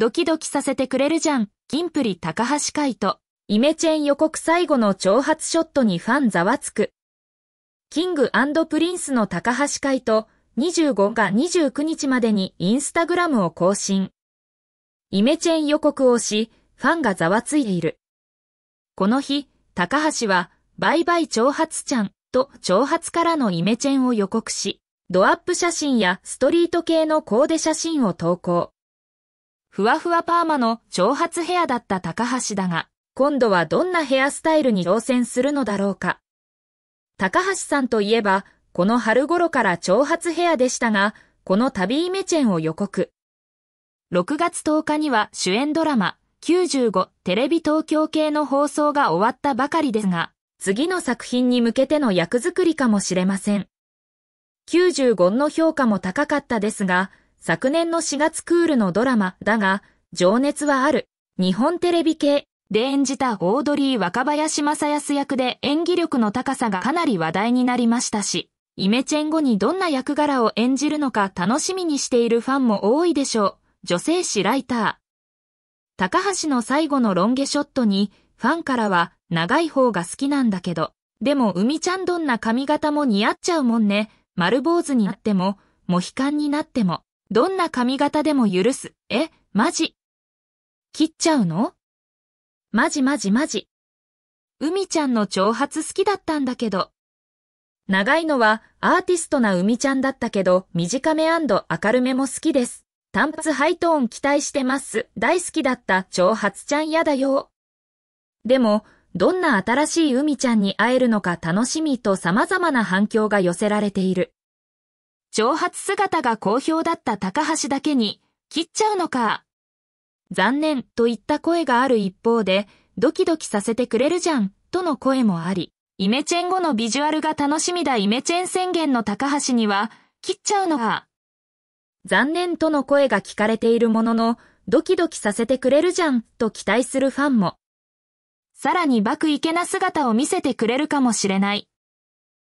ドキドキさせてくれるじゃん、キンプリ高橋海と、イメチェン予告最後の挑発ショットにファンざわつく。キングプリンスの高橋海と、25が29日までにインスタグラムを更新。イメチェン予告をし、ファンがざわついている。この日、高橋は、バイバイ挑発ちゃんと挑発からのイメチェンを予告し、ドアップ写真やストリート系のコーデ写真を投稿。ふわふわパーマの長髪ヘアだった高橋だが、今度はどんなヘアスタイルに挑戦するのだろうか。高橋さんといえば、この春頃から長髪ヘアでしたが、この旅イメチェンを予告。6月10日には主演ドラマ、95テレビ東京系の放送が終わったばかりですが、次の作品に向けての役作りかもしれません。95の評価も高かったですが、昨年の4月クールのドラマだが、情熱はある。日本テレビ系で演じたオードリー若林正康役で演技力の高さがかなり話題になりましたし、イメチェン後にどんな役柄を演じるのか楽しみにしているファンも多いでしょう。女性誌ライター。高橋の最後のロン毛ショットに、ファンからは長い方が好きなんだけど、でも海ちゃんどんな髪型も似合っちゃうもんね。丸坊主になっても、モヒカンになっても。どんな髪型でも許す。え、マジ切っちゃうのマジマジマジ。海ちゃんの長髪好きだったんだけど。長いのはアーティストな海ちゃんだったけど、短め明るめも好きです。単発ハイトーン期待してます。大好きだった長髪ちゃん嫌だよ。でも、どんな新しい海ちゃんに会えるのか楽しみと様々な反響が寄せられている。挑発姿が好評だった高橋だけに、切っちゃうのか。残念といった声がある一方で、ドキドキさせてくれるじゃんとの声もあり、イメチェン後のビジュアルが楽しみだイメチェン宣言の高橋には、切っちゃうのか。残念との声が聞かれているものの、ドキドキさせてくれるじゃんと期待するファンも。さらに爆イケな姿を見せてくれるかもしれない。